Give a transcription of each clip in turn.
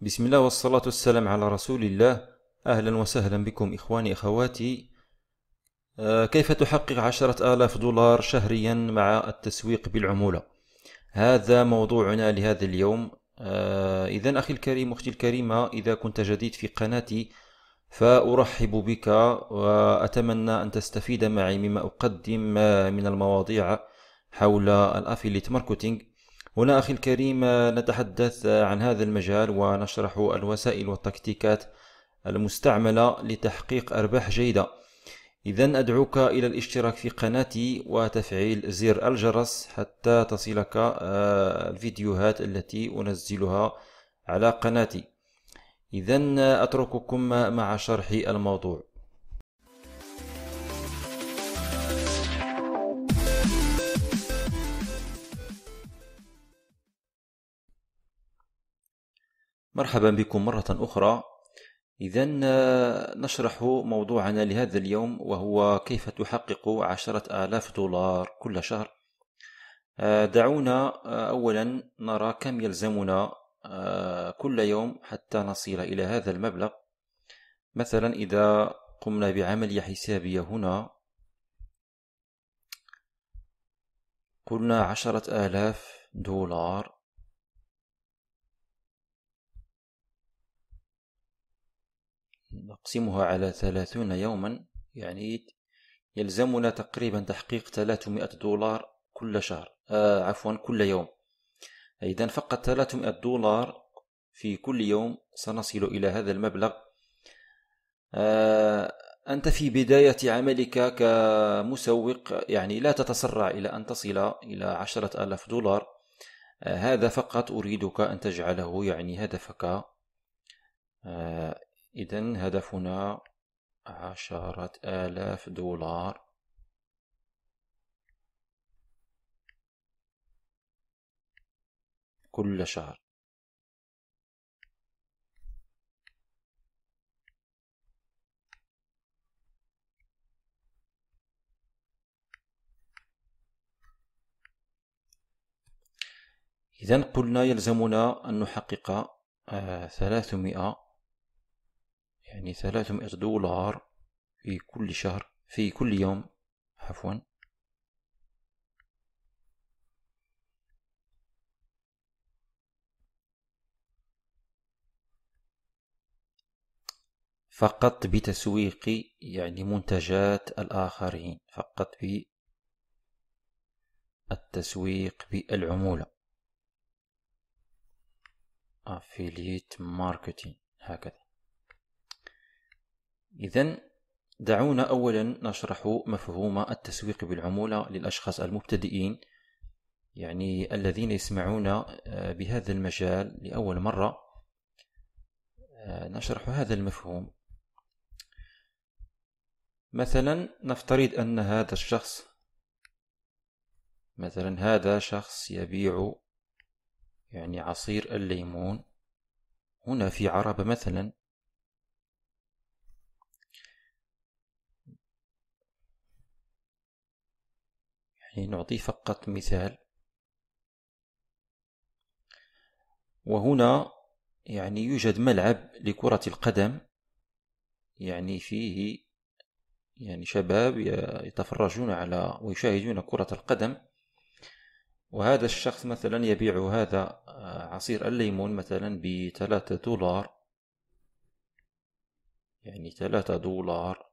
بسم الله والصلاة والسلام على رسول الله أهلا وسهلا بكم إخواني أخواتي آه، كيف تحقق عشرة آلاف دولار شهريا مع التسويق بالعمولة هذا موضوعنا لهذا اليوم آه، إذا أخي الكريم أختي الكريمة إذا كنت جديد في قناتي فأرحب بك وأتمنى أن تستفيد معي مما أقدم من المواضيع حول الأفيليت ماركتينج هنا أخي الكريم آه، نتحدث آه، عن هذا المجال ونشرح الوسائل والتكتيكات المستعملة لتحقيق أرباح جيدة إذا أدعوك إلى الاشتراك في قناتي وتفعيل زر الجرس حتى تصلك آه، الفيديوهات التي أنزلها على قناتي إذا أترككم مع شرح الموضوع مرحبا بكم مرة أخرى إذا آه، نشرح موضوعنا لهذا اليوم وهو كيف تحقق عشرة آلاف دولار كل شهر آه، دعونا آه، أولا نرى كم يلزمنا كل يوم حتى نصل إلى هذا المبلغ مثلا إذا قمنا بعملية حسابية هنا قلنا عشرة آلاف دولار نقسمها على ثلاثون يوما يعني يلزمنا تقريبا تحقيق 300 دولار كل شهر آه عفوا كل يوم إذا فقط 300 دولار في كل يوم سنصل إلى هذا المبلغ آه أنت في بداية عملك كمسوق يعني لا تتسرع إلى أن تصل إلى عشرة ألاف دولار آه هذا فقط أريدك أن تجعله يعني هدفك آه إذا هدفنا عشرة آلاف دولار كل شهر إذا قلنا يلزمنا أن نحقق آه، ثلاثمائة يعني 300 دولار في كل شهر في كل يوم عفوا فقط بتسويق يعني منتجات الآخرين فقط بالتسويق بالعمولة affiliate marketing هكذا إذا دعونا أولا نشرح مفهوم التسويق بالعمولة للأشخاص المبتدئين يعني الذين يسمعون آه، بهذا المجال لأول مرة آه، نشرح هذا المفهوم مثلا نفترض أن هذا الشخص مثلا هذا شخص يبيع يعني عصير الليمون هنا في عربة مثلا نعطي فقط مثال وهنا يعني يوجد ملعب لكرة القدم يعني فيه يعني شباب يتفرجون على ويشاهدون كرة القدم وهذا الشخص مثلا يبيع هذا آه، عصير الليمون مثلا بثلاثة دولار يعني ثلاثة دولار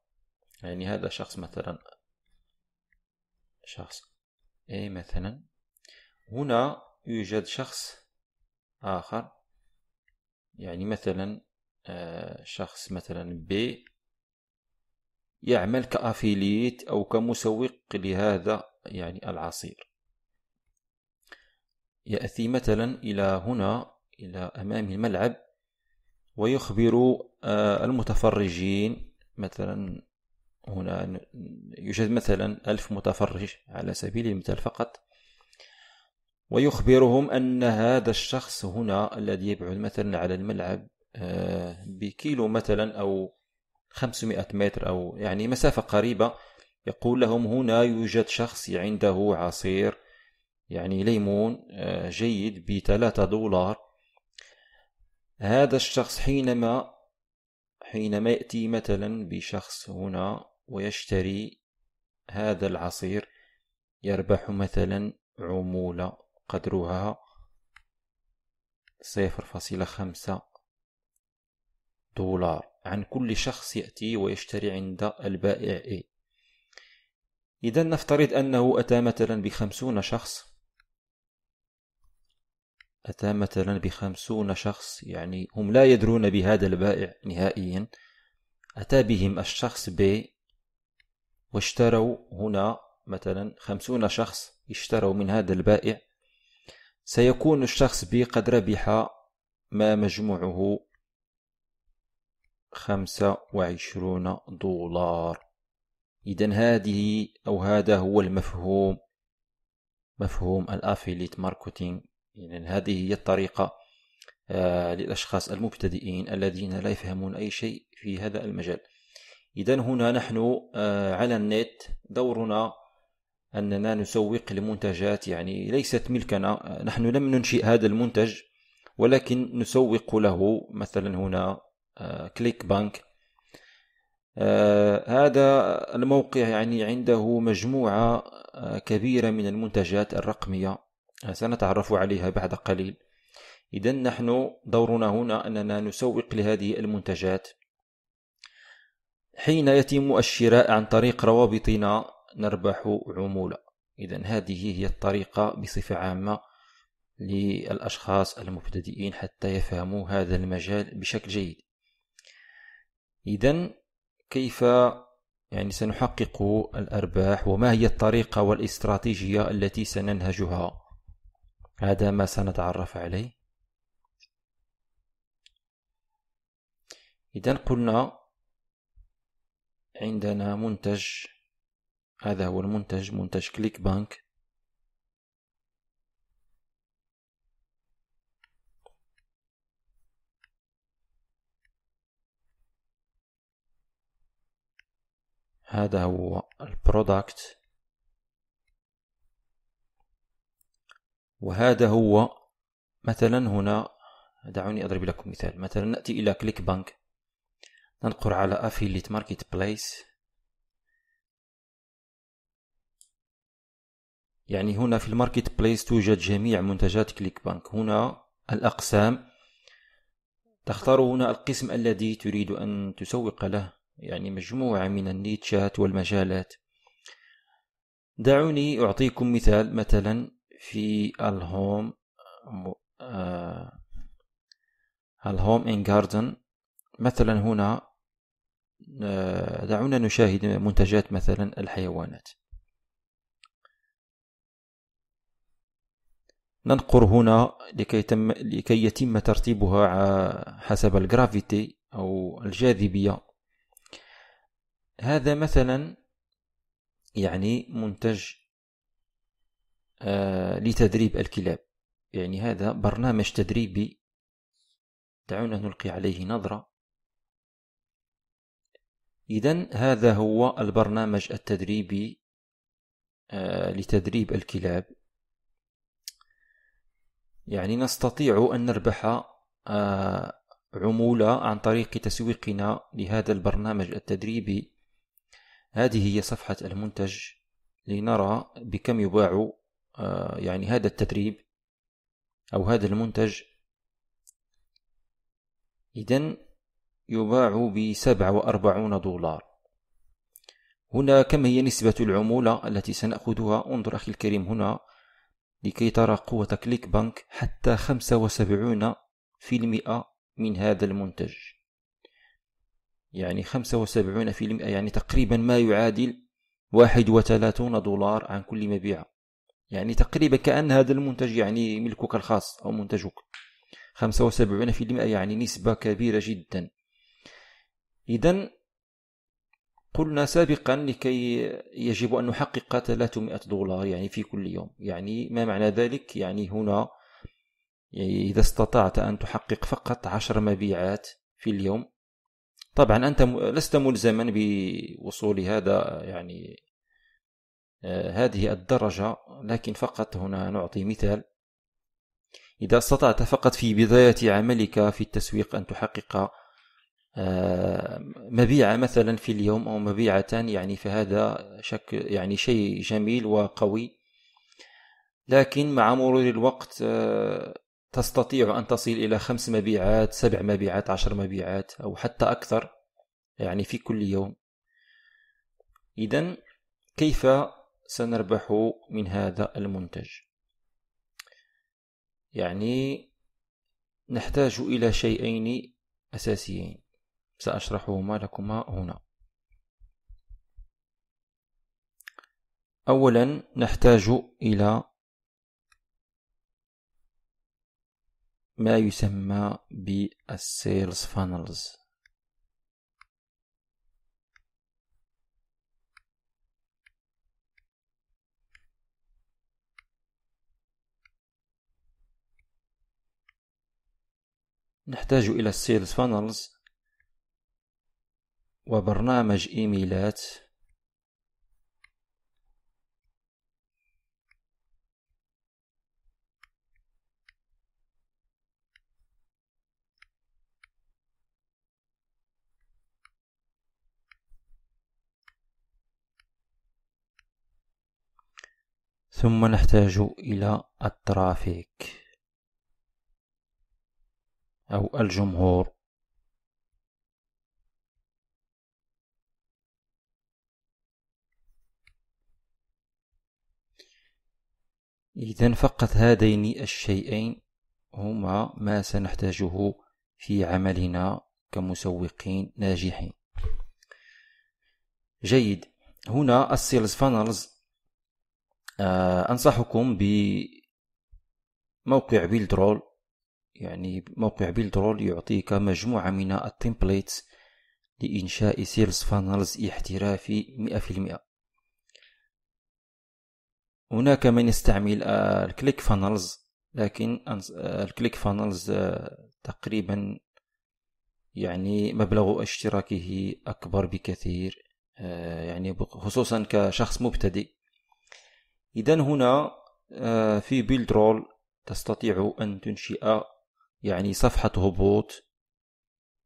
يعني هذا شخص مثلا شخص A إيه، مثلا هنا يوجد شخص آخر يعني مثلا آه، شخص مثلا B يعمل كأفيليت أو كمسوق لهذا يعني العصير يأتي مثلا إلى هنا إلى أمام الملعب ويخبر آه، المتفرجين مثلا هنا يوجد مثلا ألف متفرج على سبيل المثال فقط ويخبرهم أن هذا الشخص هنا الذي يبعد مثلا على الملعب آه، بكيلو مثلا أو 500 متر أو يعني مسافة قريبة يقول لهم هنا يوجد شخص عنده عصير يعني ليمون آه، جيد بثلاثة دولار هذا الشخص حينما حينما يأتي مثلا بشخص هنا ويشتري هذا العصير يربح مثلا عمولة قدرها صفر فاصلة خمسة دولار عن كل شخص يأتي ويشتري عند البائع A إذا نفترض أنه أتى مثلا بخمسون شخص أتى مثلا بخمسون شخص يعني هم لا يدرون بهذا البائع نهائيا أتى بهم الشخص B واشتروا هنا مثلا خمسون شخص اشتروا من هذا البائع سيكون الشخص بي قد ربح ما مجموعه خمسة وعشرون دولار إذا هذه أو هذا هو المفهوم مفهوم الأفيليت ماركتينج إذا هذه هي الطريقة آه، للأشخاص المبتدئين الذين لا يفهمون أي شيء في هذا المجال إذا هنا نحن آه، على النت دورنا أننا نسوق لمنتجات يعني ليست ملكنا آه، نحن لم ننشئ هذا المنتج ولكن نسوق له مثلا هنا آه، كليك بانك هذا الموقع يعني عنده مجموعة كبيرة من المنتجات الرقمية سنتعرف عليها بعد قليل إذا نحن دورنا هنا أننا نسوق لهذه المنتجات حين يتم الشراء عن طريق روابطنا نربح عمولة إذا هذه هي الطريقة بصفة عامة للأشخاص المبتدئين حتى يفهموا هذا المجال بشكل جيد إذا كيف يعني سنحقق الأرباح وما هي الطريقة والاستراتيجية التي سننهجها هذا ما سنتعرف عليه إذا قلنا عندنا منتج هذا هو المنتج منتج كليك بانك هذا هو البرودكت وهذا هو مثلا هنا دعوني أضرب لكم مثال مثلا نأتي إلى كليك بانك نقر على افيليت ماركت بلايس يعني هنا في الماركت بلايس توجد جميع منتجات كليك بانك هنا الأقسام تختار هنا القسم الذي تريد أن تسوق له يعني مجموعة من النيتشات والمجالات دعوني أعطيكم مثال مثلا في الهوم آه، الهوم ان جاردن مثلا هنا آه، دعونا نشاهد منتجات مثلا الحيوانات ننقر هنا لكي, تم لكي يتم ترتيبها حسب الجرافيتي أو الجاذبية هذا مثلا يعني منتج آه، لتدريب الكلاب يعني هذا برنامج تدريبي دعونا نلقي عليه نظرة إذا هذا هو البرنامج التدريبي آه، لتدريب الكلاب يعني نستطيع أن نربح آه، عمولة عن طريق تسويقنا لهذا البرنامج التدريبي هذه هي صفحة المنتج لنرى بكم يباع آه، يعني هذا التدريب أو هذا المنتج إذا يباع ب 47 دولار هنا كم هي نسبة العمولة التي سنأخذها انظر أخي الكريم هنا لكي ترى قوة كليك بنك حتى خمسة وسبعون في المئة من هذا المنتج يعني خمسة وسبعون في المئة يعني تقريبا ما يعادل واحد دولار عن كل مبيعة يعني تقريبا كأن هذا المنتج يعني ملكك الخاص أو منتجك خمسة وسبعون في المئة يعني نسبة كبيرة جدا إذا قلنا سابقا لكي يجب أن نحقق 300 دولار يعني في كل يوم يعني ما معنى ذلك يعني هنا يعني إذا استطعت أن تحقق فقط 10 مبيعات في اليوم طبعا أنت لست ملزما بوصول هذا يعني آه، هذه الدرجة لكن فقط هنا نعطي مثال إذا استطعت فقط في بداية عملك في التسويق أن تحقق آه، مبيعة مثلا في اليوم أو مبيعتان يعني فهذا شك يعني شيء جميل وقوي لكن مع مرور الوقت آه، تستطيع أن تصل إلى خمس مبيعات سبع مبيعات عشر مبيعات أو حتى أكثر يعني في كل يوم إذا كيف سنربح من هذا المنتج يعني نحتاج إلى شيئين أساسيين سأشرحهما لكما هنا أولا نحتاج إلى ما يسمى بالسيلز فانلز نحتاج إلى السيلز فانلز وبرنامج إيميلات ثم نحتاج إلى الترافيك أو الجمهور إذا فقط هذين الشيئين هما ما سنحتاجه في عملنا كمسوقين ناجحين جيد هنا السيلز فانلز آه، أنصحكم بموقع بيلدرول يعني موقع بيلدرول يعطيك مجموعة من التمبليتس لإنشاء سيلز فانلز احترافي مئة في المئة هناك من يستعمل آه، الكليك فانلز لكن آه، الكليك فانلز آه، تقريبا يعني مبلغ اشتراكه أكبر بكثير يعني خصوصا كشخص مبتدئ إذا هنا في بيلد رول تستطيع أن تنشئ يعني صفحة هبوط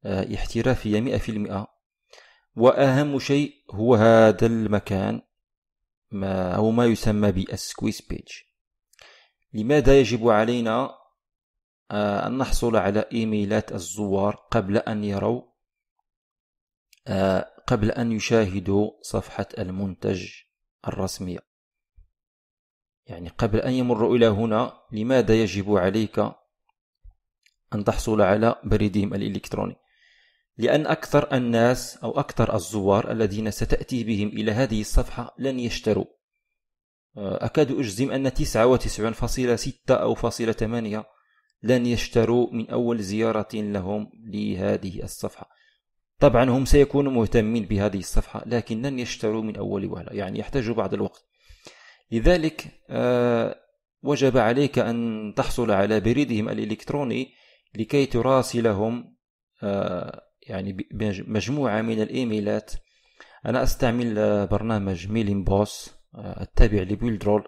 احترافية مئة في المئة وأهم شيء هو هذا المكان ما أو ما يسمى بالسكويز بيج لماذا يجب علينا آه، أن نحصل على إيميلات الزوار قبل أن يروا آه، قبل أن يشاهدوا صفحة المنتج الرسمية يعني قبل أن يمروا إلى هنا لماذا يجب عليك أن تحصل على بريدهم الإلكتروني لأن أكثر الناس أو أكثر الزوار الذين ستأتي بهم إلى هذه الصفحة لن يشتروا آه، أكاد أجزم أن 99.6 أو فاصلة 8 لن يشتروا من أول زيارة لهم لهذه الصفحة طبعا هم سيكونوا مهتمين بهذه الصفحة لكن لن يشتروا من أول وهلة يعني يحتاجوا بعض الوقت لذلك آه، وجب عليك أن تحصل على بريدهم الإلكتروني لكي تراسلهم آه، يعني مجموعة من الإيميلات أنا أستعمل آه، برنامج ميلين بوس آه، التابع لبيلدرول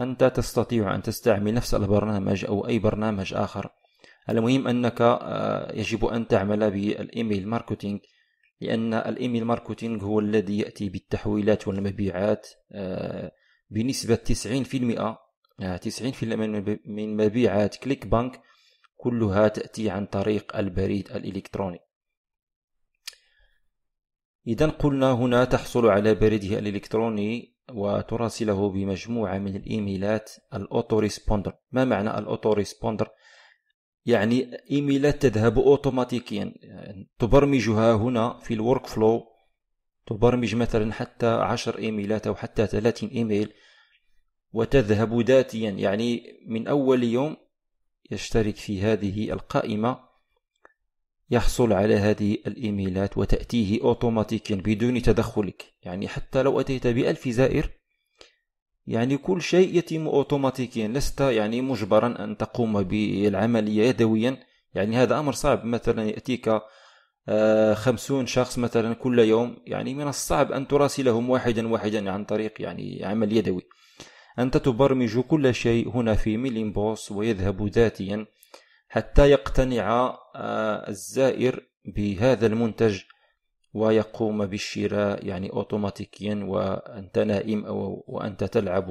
أنت تستطيع أن تستعمل نفس البرنامج أو أي برنامج آخر المهم أنك آه، يجب أن تعمل بالإيميل ماركتينج لأن الإيميل ماركتينج هو الذي يأتي بالتحويلات والمبيعات بنسبة 90% 90% من مبيعات كليك بانك كلها تأتي عن طريق البريد الإلكتروني إذا قلنا هنا تحصل على بريدها الإلكتروني وتراسله بمجموعة من الإيميلات الأوتو ريسبوندر ما معنى الأوتو ريسبوندر؟ يعني إيميلات تذهب أوتوماتيكيا يعني تبرمجها هنا في الورك فلو تبرمج مثلا حتى عشر إيميلات أو حتى ثلاثين إيميل وتذهب ذاتيا يعني من أول يوم يشترك في هذه القائمة يحصل على هذه الإيميلات وتأتيه أوتوماتيكيا بدون تدخلك يعني حتى لو أتيت بألف زائر يعني كل شيء يتم أوتوماتيكيا لست يعني مجبرا أن تقوم بالعملية يدويا يعني هذا أمر صعب مثلا يأتيك آه، خمسون شخص مثلا كل يوم يعني من الصعب أن تراسلهم واحدا واحدا عن طريق يعني عمل يدوي أنت تبرمج كل شيء هنا في ميلين بوس ويذهب ذاتيا حتى يقتنع الزائر بهذا المنتج ويقوم بالشراء يعني اوتوماتيكيا وانت نائم او وانت تلعب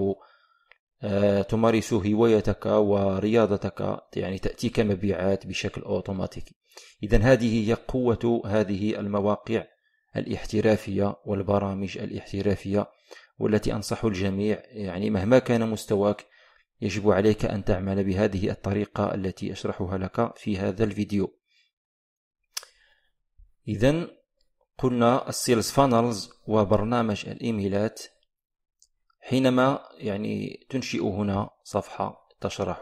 آه، تمارس هوايتك ورياضتك يعني تاتيك مبيعات بشكل اوتوماتيكي اذا هذه هي قوه هذه المواقع الاحترافيه والبرامج الاحترافيه والتي انصح الجميع يعني مهما كان مستواك يجب عليك ان تعمل بهذه الطريقه التي اشرحها لك في هذا الفيديو إذا قلنا السيلز فانلز وبرنامج الإيميلات حينما يعني تنشئ هنا صفحة تشرح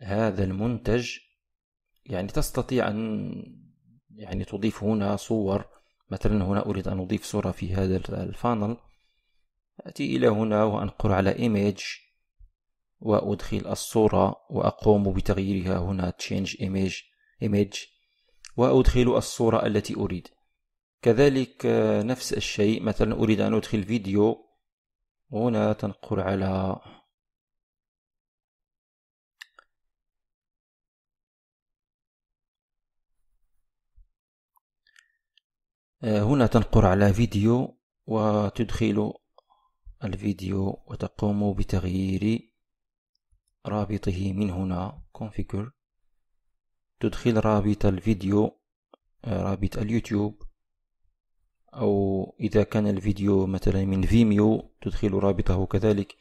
هذا المنتج يعني تستطيع أن يعني تضيف هنا صور مثلا هنا أريد أن أضيف صورة في هذا الفانل أتي إلى هنا وأنقر على ايميج وأدخل الصورة وأقوم بتغييرها هنا تشينج ايميج ايميج وأدخل الصورة التي أريد كذلك آه، نفس الشيء مثلا أريد أن أدخل فيديو هنا تنقر على آه، هنا تنقر على فيديو وتدخل الفيديو وتقوم بتغيير رابطه من هنا configure تدخل رابط الفيديو آه، رابط اليوتيوب أو إذا كان الفيديو مثلا من فيميو تدخل رابطه كذلك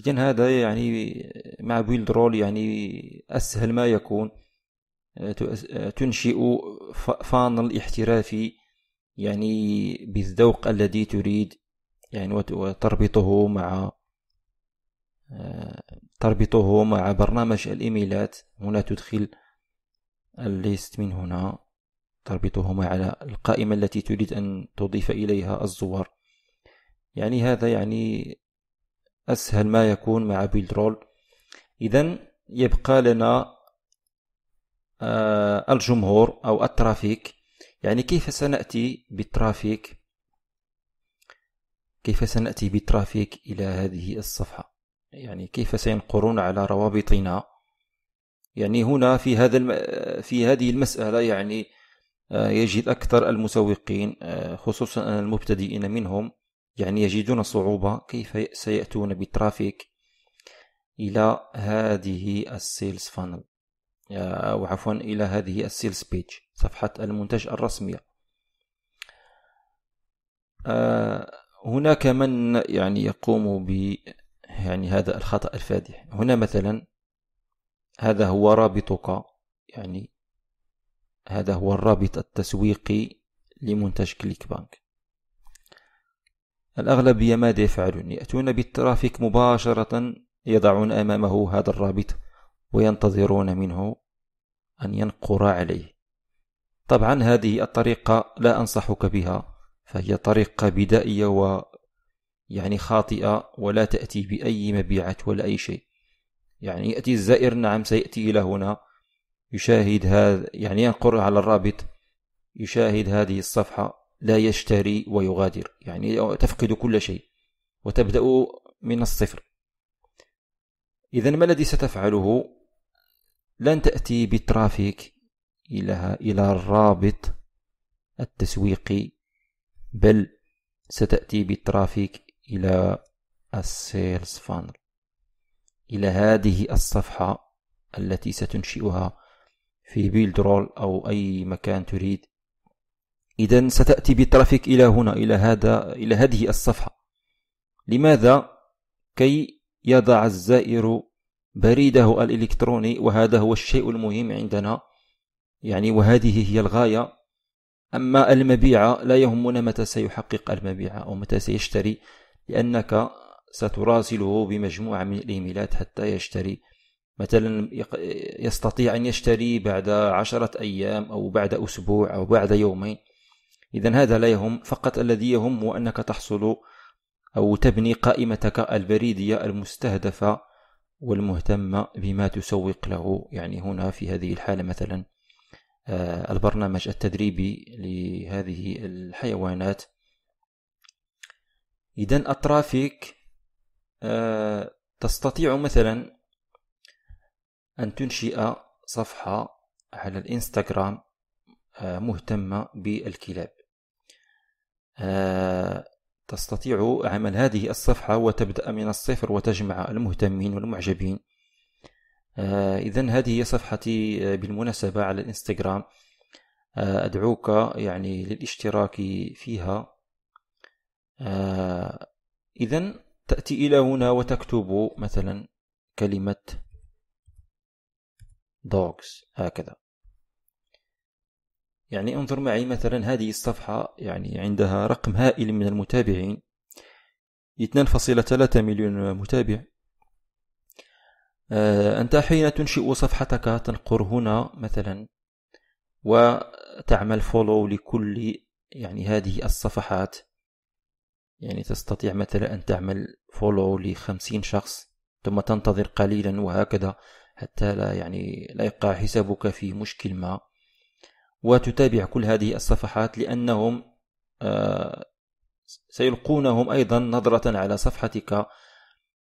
إذا هذا يعني مع بيلد رول يعني أسهل ما يكون آه، آه، تنشئ فانل احترافي يعني بالذوق الذي تريد يعني وتربطه مع تربطه مع برنامج الإيميلات هنا تدخل الليست من هنا تربطهما على القائمة التي تريد أن تضيف إليها الزوار يعني هذا يعني أسهل ما يكون مع بيلد رول إذا يبقى لنا آه، الجمهور أو الترافيك يعني كيف سنأتي بالترافيك كيف سنأتي بالترافيك إلى هذه الصفحة يعني كيف سينقرون على روابطنا يعني هنا في هذا الم... في هذه المسألة يعني آه، يجد أكثر المسوقين آه، خصوصا المبتدئين منهم يعني يجدون صعوبة كيف سيأتون بالترافيك إلى هذه السيلز فانل أو آه، عفوا إلى هذه السيلز بيج صفحة المنتج الرسمية هناك من يعني يقوم ب يعني هذا الخطأ الفادح هنا مثلا هذا هو رابطك يعني هذا هو الرابط التسويقي لمنتج كليك بانك الأغلبية ماذا يفعلون يأتون بالترافيك مباشرة يضعون أمامه هذا الرابط وينتظرون منه أن ينقر عليه طبعا هذه الطريقة لا أنصحك بها فهي طريقة بدائية و يعني خاطئة ولا تأتي بأي مبيعات ولا أي شيء يعني يأتي الزائر نعم سيأتي إلى هنا يشاهد هذا يعني ينقر على الرابط يشاهد هذه الصفحة لا يشتري ويغادر يعني تفقد كل شيء وتبدأ من الصفر إذا ما الذي ستفعله لن تأتي بالترافيك إلى إلى الرابط التسويقي بل ستأتي بالترافيك إلى السيلز فانل إلى هذه الصفحة التي ستنشئها في بيلدرول أو أي مكان تريد إذا ستأتي بالترافيك إلى هنا إلى هذا إلى هذه الصفحة لماذا؟ كي يضع الزائر بريده الإلكتروني وهذا هو الشيء المهم عندنا يعني وهذه هي الغاية أما المبيع لا يهمنا متى سيحقق المبيع أو متى سيشتري لأنك ستراسله بمجموعة من الإيميلات حتى يشتري مثلا يستطيع أن يشتري بعد عشرة أيام أو بعد أسبوع أو بعد يومين إذا هذا لا يهم فقط الذي يهم هو أنك تحصل أو تبني قائمتك البريدية المستهدفة والمهتمة بما تسوق له يعني هنا في هذه الحالة مثلا آه، البرنامج التدريبي لهذه الحيوانات إذا الترافيك آه، تستطيع مثلا أن تنشئ صفحة على الإنستغرام آه، مهتمة بالكلاب آه، تستطيع عمل هذه الصفحة وتبدأ من الصفر وتجمع المهتمين والمعجبين إذا هذه صفحتي بالمناسبة على الإنستغرام أدعوك يعني للاشتراك فيها إذا تأتي إلى هنا وتكتب مثلا كلمة dogs هكذا يعني انظر معي مثلا هذه الصفحة يعني عندها رقم هائل من المتابعين 2.3 مليون متابع آه، أنت حين تنشئ صفحتك تنقر هنا مثلا وتعمل فولو لكل يعني هذه الصفحات يعني تستطيع مثلا أن تعمل فولو لخمسين شخص ثم تنتظر قليلا وهكذا حتى لا يعني لا يقع حسابك في مشكل ما وتتابع كل هذه الصفحات لأنهم آه، سيلقونهم أيضا نظرة على صفحتك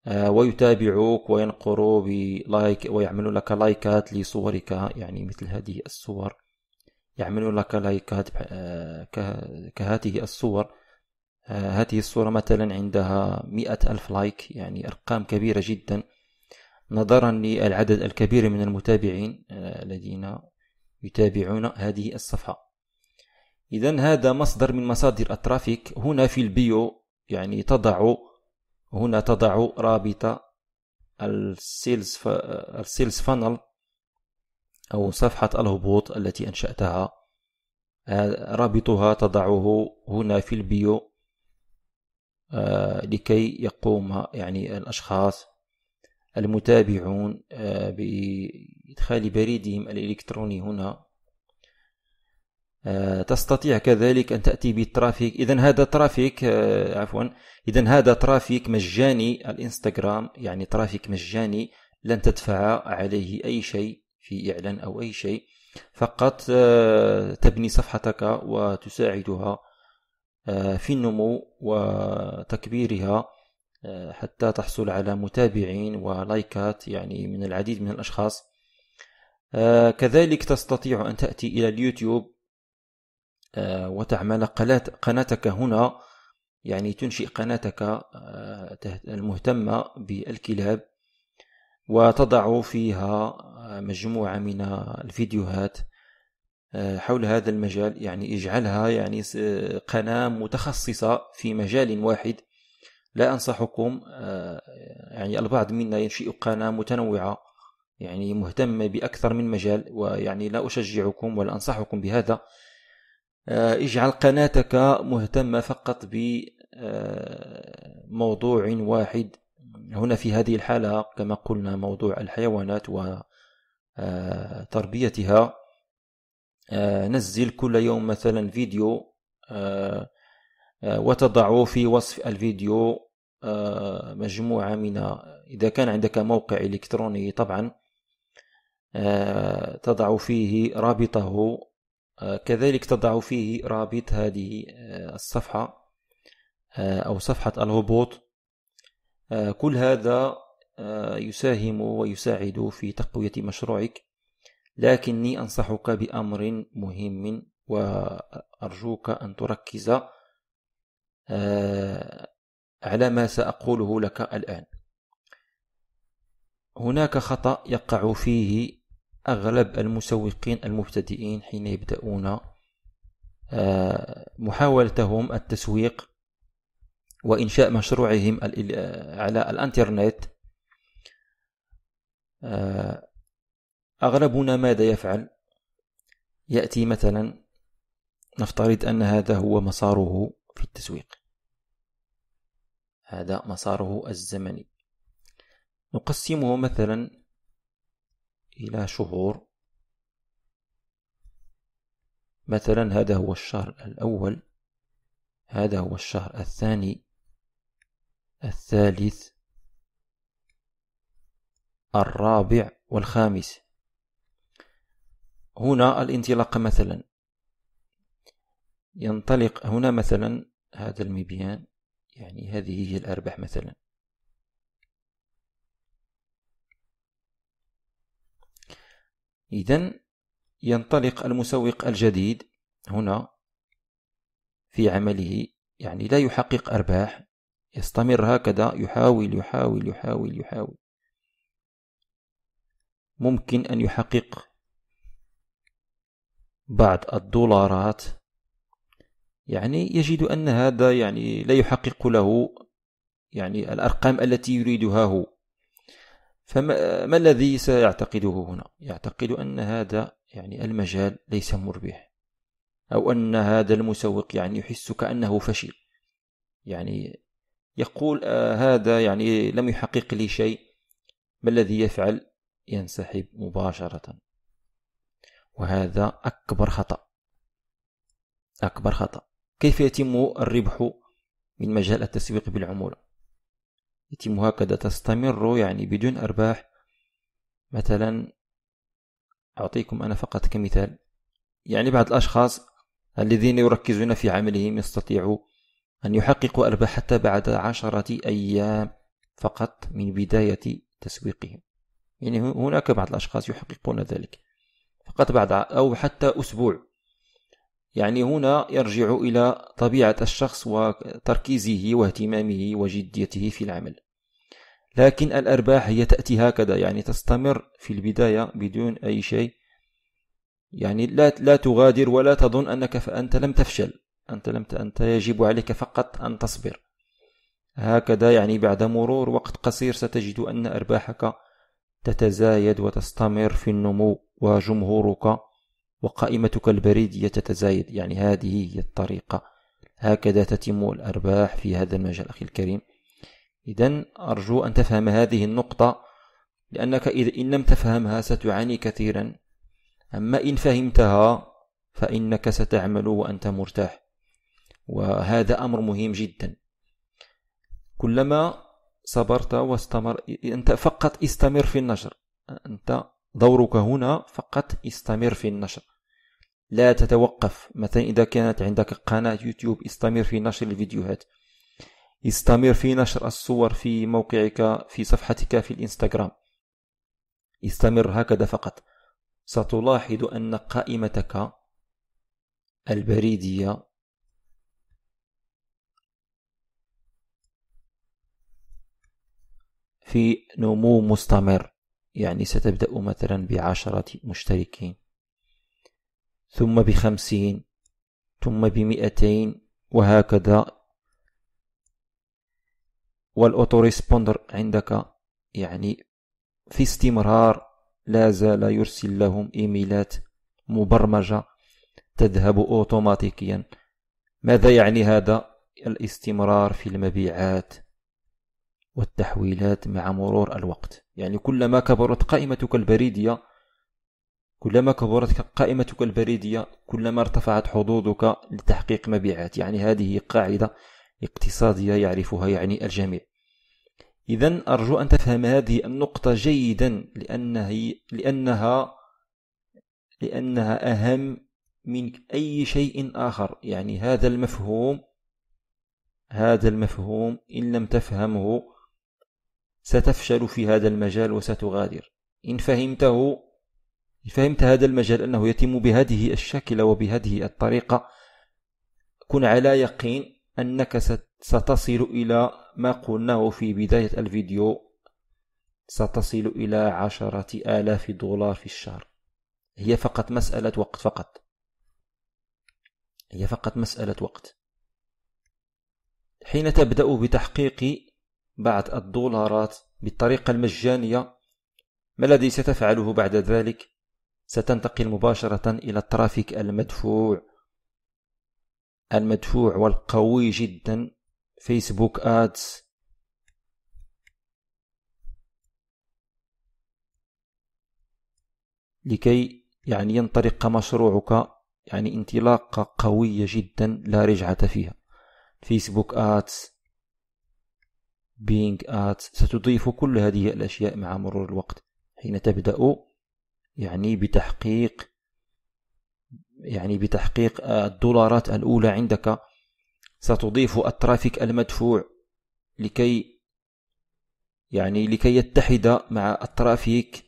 آه، ويتابعوك وينقروا بلايك ويعملوا لك لايكات لصورك يعني مثل هذه الصور يعملوا لك لايكات آه، كهذه الصور آه، هذه الصورة مثلا عندها مئة ألف لايك يعني أرقام كبيرة جدا نظرا للعدد الكبير من المتابعين آه، الذين يتابعون هذه الصفحة إذا هذا مصدر من مصادر الترافيك هنا في البيو يعني تضع هنا تضع رابط السيلز آه، السيلز فانل أو صفحة الهبوط التي أنشأتها رابطها تضعه هنا في البيو آه، لكي يقوم يعني الأشخاص المتابعون آه، بإدخال بريدهم الإلكتروني هنا آه، تستطيع كذلك أن تأتي بالترافيك إذا هذا ترافيك عفوا إذا هذا ترافيك مجاني الإنستغرام يعني ترافيك مجاني لن تدفع عليه أي شيء في إعلان أو أي شيء فقط تبني صفحتك وتساعدها آه، في النمو وتكبيرها آه، حتى تحصل على متابعين ولايكات يعني من العديد من الأشخاص آه، كذلك تستطيع أن تأتي إلى اليوتيوب وتعمل قناتك هنا يعني تنشئ قناتك المهتمة بالكلاب وتضع فيها مجموعة من الفيديوهات آه، حول هذا المجال يعني اجعلها يعني قناة متخصصة في مجال واحد لا أنصحكم آه، يعني البعض منا ينشئ قناة متنوعة يعني مهتمة بأكثر من مجال ويعني لا أشجعكم ولا أنصحكم بهذا آه، اجعل قناتك مهتمة فقط بموضوع واحد هنا في هذه الحالة كما قلنا موضوع الحيوانات وتربيتها آه، نزل كل يوم مثلا فيديو آه، آه، وتضع في وصف الفيديو مجموعة من إذا كان عندك موقع إلكتروني طبعا تضع فيه رابطه كذلك تضع فيه رابط هذه الصفحة أو صفحة الهبوط كل هذا يساهم ويساعد في تقوية مشروعك لكني أنصحك بأمر مهم وأرجوك أن تركز آه، على ما سأقوله لك الآن هناك خطأ يقع فيه أغلب المسوقين المبتدئين حين يبدأون آه، محاولتهم التسويق وإنشاء مشروعهم على الإنترنت آه، أغلبنا ماذا يفعل؟ يأتي مثلا نفترض أن هذا هو مساره في التسويق هذا مساره الزمني نقسمه مثلا إلى شهور مثلا هذا هو الشهر الأول هذا هو الشهر الثاني الثالث الرابع والخامس هنا الانطلاق مثلا ينطلق هنا مثلا هذا المبيان يعني هذه هي الأرباح مثلا إذا ينطلق المسوق الجديد هنا في عمله يعني لا يحقق أرباح يستمر هكذا يحاول يحاول يحاول يحاول ممكن أن يحقق بعض الدولارات يعني يجد أن هذا يعني لا يحقق له يعني الأرقام التي يريدها هو فما الذي سيعتقده هنا يعتقد أن هذا يعني المجال ليس مربح أو أن هذا المسوق يعني يحس كأنه فشل يعني يقول آه هذا يعني لم يحقق لي شيء ما الذي يفعل ينسحب مباشرة وهذا أكبر خطأ أكبر خطأ كيف يتم الربح من مجال التسويق بالعمولة يتم هكذا تستمر يعني بدون أرباح مثلا أعطيكم أنا فقط كمثال يعني بعض الأشخاص الذين يركزون في عملهم يستطيعوا أن يحققوا أرباح حتى بعد عشرة أيام فقط من بداية تسويقهم يعني هناك بعض الأشخاص يحققون ذلك فقط بعد أو حتى أسبوع يعني هنا يرجع إلى طبيعة الشخص وتركيزه واهتمامه وجديته في العمل لكن الأرباح هي تأتي هكذا يعني تستمر في البداية بدون أي شيء يعني لا لا تغادر ولا تظن أنك فأنت لم تفشل أنت لم أنت يجب عليك فقط أن تصبر هكذا يعني بعد مرور وقت قصير ستجد أن أرباحك تتزايد وتستمر في النمو وجمهورك وقائمتك البريدية تتزايد يعني هذه هي الطريقة هكذا تتم الأرباح في هذا المجال أخي الكريم إذا أرجو أن تفهم هذه النقطة لأنك إذا إن لم تفهمها ستعاني كثيرا أما إن فهمتها فإنك ستعمل وأنت مرتاح وهذا أمر مهم جدا كلما صبرت واستمر أنت فقط استمر في النشر أنت دورك هنا فقط استمر في النشر لا تتوقف مثلا إذا كانت عندك قناة يوتيوب استمر في نشر الفيديوهات استمر في نشر الصور في موقعك في صفحتك في الإنستغرام استمر هكذا فقط ستلاحظ أن قائمتك البريدية في نمو مستمر يعني ستبدأ مثلا بعشرة مشتركين ثم بخمسين ثم بمئتين وهكذا والأوتو ريسبوندر عندك يعني في استمرار لا زال يرسل لهم إيميلات مبرمجة تذهب أوتوماتيكيا ماذا يعني هذا الاستمرار في المبيعات والتحويلات مع مرور الوقت يعني كلما كبرت قائمتك البريدية كلما كبرت قائمتك البريدية كلما ارتفعت حظوظك لتحقيق مبيعات يعني هذه قاعدة اقتصادية يعرفها يعني الجميع إذا أرجو أن تفهم هذه النقطة جيدا لأنها لأنها لأنها أهم من أي شيء آخر يعني هذا المفهوم هذا المفهوم إن لم تفهمه ستفشل في هذا المجال وستغادر إن فهمته إن فهمت هذا المجال أنه يتم بهذه الشكل وبهذه الطريقة كن على يقين أنك ستصل إلى ما قلناه في بداية الفيديو ستصل إلى عشرة آلاف دولار في الشهر هي فقط مسألة وقت فقط هي فقط مسألة وقت حين تبدأ بتحقيق بعض الدولارات بالطريقة المجانية ما الذي ستفعله بعد ذلك؟ ستنتقل مباشرة إلى الترافيك المدفوع المدفوع والقوي جدا فيسبوك آدز لكي يعني ينطلق مشروعك يعني انطلاقة قوية جدا لا رجعة فيها فيسبوك آدز بينج ات ستضيف كل هذه الأشياء مع مرور الوقت حين تبدأ يعني بتحقيق يعني بتحقيق الدولارات الأولى عندك ستضيف الترافيك المدفوع لكي يعني لكي يتحد مع الترافيك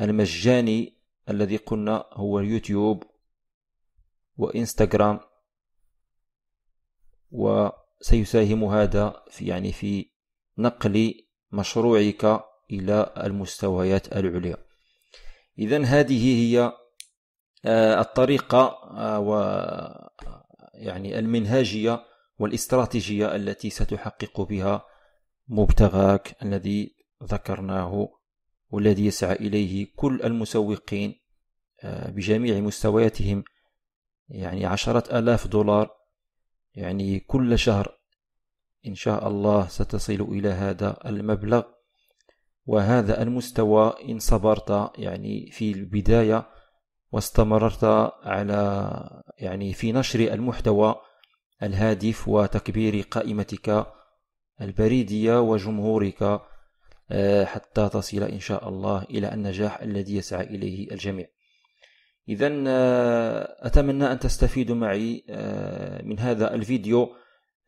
المجاني الذي قلنا هو اليوتيوب وإنستغرام و سيساهم هذا في يعني في نقل مشروعك إلى المستويات العليا إذا هذه هي آه، الطريقة آه، و يعني المنهاجية والاستراتيجية التي ستحقق بها مبتغاك الذي ذكرناه والذي يسعى إليه كل المسوقين آه، بجميع مستوياتهم يعني عشرة آلاف دولار يعني كل شهر إن شاء الله ستصل إلى هذا المبلغ وهذا المستوى إن صبرت يعني في البداية واستمررت على يعني في نشر المحتوى الهادف وتكبير قائمتك البريدية وجمهورك آه، حتى تصل إن شاء الله إلى النجاح الذي يسعى إليه الجميع إذا آه، أتمنى أن تستفيدوا معي آه، من هذا الفيديو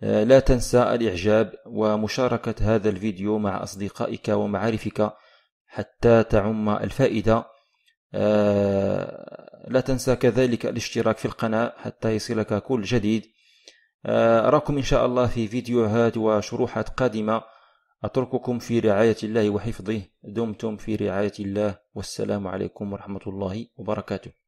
آه، لا تنسى الإعجاب ومشاركة هذا الفيديو مع أصدقائك ومعارفك حتى تعم الفائدة لا تنسى كذلك الاشتراك في القناة حتى يصلك كل جديد أراكم إن شاء الله في فيديوهات وشروحات قادمة أترككم في رعاية الله وحفظه دمتم في رعاية الله والسلام عليكم ورحمة الله وبركاته